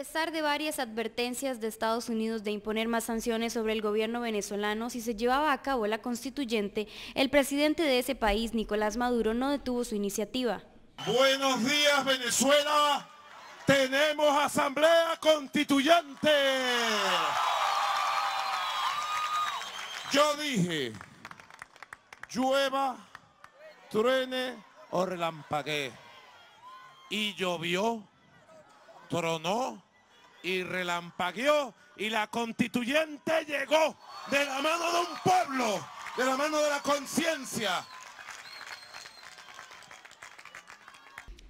A pesar de varias advertencias de Estados Unidos de imponer más sanciones sobre el gobierno venezolano si se llevaba a cabo la constituyente, el presidente de ese país, Nicolás Maduro, no detuvo su iniciativa. Buenos días Venezuela, tenemos asamblea constituyente. Yo dije, llueva, truene o relampaguee. Y llovió, tronó y relampagueó y la constituyente llegó de la mano de un pueblo, de la mano de la conciencia.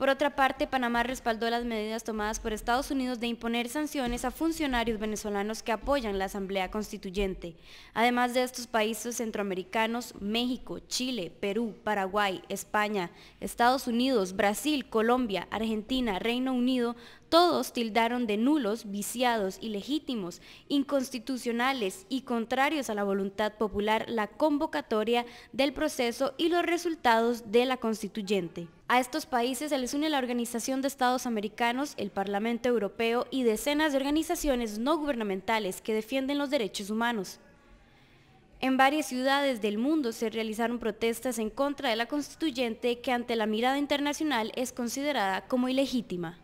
Por otra parte, Panamá respaldó las medidas tomadas por Estados Unidos de imponer sanciones a funcionarios venezolanos que apoyan la Asamblea Constituyente. Además de estos países centroamericanos, México, Chile, Perú, Paraguay, España, Estados Unidos, Brasil, Colombia, Argentina, Reino Unido, todos tildaron de nulos, viciados, ilegítimos, inconstitucionales y contrarios a la voluntad popular la convocatoria del proceso y los resultados de la constituyente. A estos países se les une la Organización de Estados Americanos, el Parlamento Europeo y decenas de organizaciones no gubernamentales que defienden los derechos humanos. En varias ciudades del mundo se realizaron protestas en contra de la constituyente que ante la mirada internacional es considerada como ilegítima.